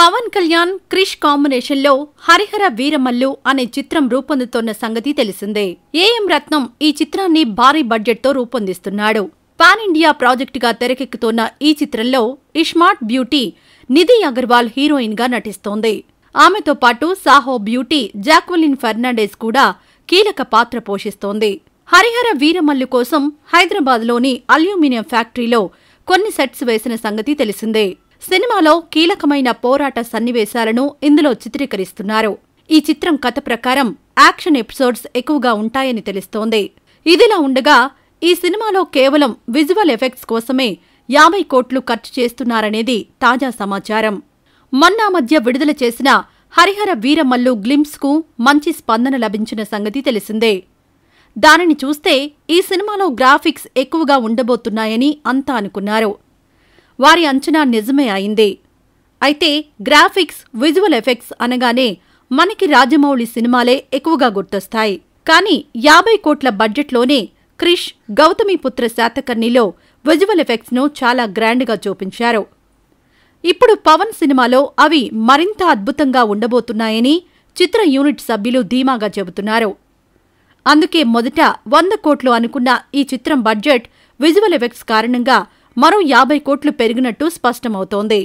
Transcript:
పవన్ కళ్యాణ్ క్రిష్ కాంబినేషన్లో హరిహర వీరమల్లు అనే చిత్రం రూపొందుతోన్న సంగతి తెలిసిందే ఏఎం రత్నం ఈ చిత్రాన్ని భారీ బడ్జెట్తో రూపొందిస్తున్నాడు పాన్ ఇండియా ప్రాజెక్టుగా తెరకెక్కుతోన్న ఈ చిత్రంలో ఇష్మార్ట్ బ్యూటీ నిధి అగర్వాల్ హీరోయిన్గా నటిస్తోంది ఆమెతో పాటు సాహో బ్యూటీ జాక్వలిన్ ఫెర్నాండెస్ కూడా కీలక పాత్ర పోషిస్తోంది హరిహర వీరమల్లు కోసం హైదరాబాద్లోని అల్యూమినియం ఫ్యాక్టరీలో కొన్ని సెట్స్ వేసిన సంగతి తెలిసిందే సినిమాలో కీలకమైన పోరాట సన్నివేశాలను ఇందులో చిత్రీకరిస్తున్నారు ఈ చిత్రం కథ ప్రకారం యాక్షన్ ఎపిసోడ్స్ ఎక్కువగా ఉంటాయని తెలుస్తోంది ఇదిలా ఉండగా ఈ సినిమాలో కేవలం విజువల్ ఎఫెక్ట్స్ కోసమే యాభై కోట్లు ఖర్చు చేస్తున్నారనేది తాజా సమాచారం మొన్న మధ్య విడుదల చేసిన హరిహర వీరమల్లు గ్లిమ్స్కు మంచి స్పందన లభించిన సంగతి తెలిసిందే దానిని చూస్తే ఈ సినిమాలో గ్రాఫిక్స్ ఎక్కువగా ఉండబోతున్నాయని అంతా అనుకున్నారు వారి అంచనా నిజమే అయింది అయితే గ్రాఫిక్స్ విజువల్ ఎఫెక్ట్స్ అనగానే మనకి రాజమౌళి సినిమాలే ఎక్కువగా గుర్తొస్తాయి కానీ యాభై కోట్ల బడ్జెట్లోనే క్రిష్ గౌతమిపుత్ర శాతకర్ణిలో విజువల్ ఎఫెక్ట్స్ను చాలా గ్రాండ్గా చూపించారు ఇప్పుడు పవన్ సినిమాలో అవి మరింత అద్భుతంగా ఉండబోతున్నాయని చిత్ర యూనిట్ సభ్యులు ధీమాగా చెబుతున్నారు అందుకే మొదట వంద కోట్లు అనుకున్న ఈ చిత్రం బడ్జెట్ విజువల్ ఎఫెక్ట్స్ కారణంగా మరో యాభై కోట్లు పెరిగినట్టు స్పష్టమవుతోంది